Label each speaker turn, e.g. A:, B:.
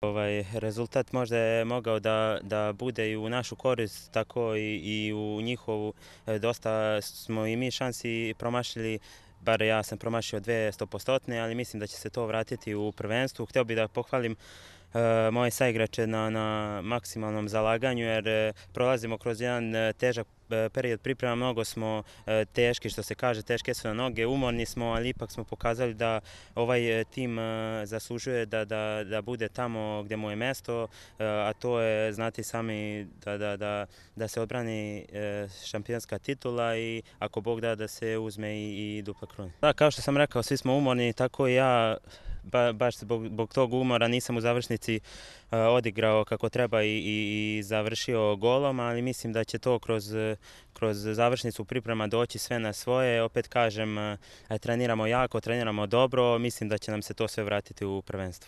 A: Ovaj rezultat možda je mogao da, da bude i u našu korist, tako i, i u njihovu. E, dosta smo i mi šansi promašili, bar ja sam promašio dve stopostotne, ali mislim da će se to vratiti u prvenstvu. Hteo bih da pohvalim E, moje saigrače na, na maksimalnom zalaganju jer e, prolazimo kroz jedan e, težak period priprema, mnogo smo teški što se kaže, teške su na noge, umorni smo, ali ipak smo pokazali da ovaj tim zaslužuje da, da, da bude tamo gdje mu je mesto, a to je znati sami da, da, da, da se odbrani šampionska titula i ako Bog da, da se uzme i, i dupla kruna. Da, kao što sam rekao, svi smo umorni, tako i ja ba, baš zbog, zbog tog umora nisam u završnici e, odigrao kako treba i, i, i završio golom, ali mislim da će to kroz, kroz završnicu priprema doći sve na svoje. Opet kažem, e, treniramo jako, treniramo dobro, mislim da će nam se to sve vratiti u prvenstvo.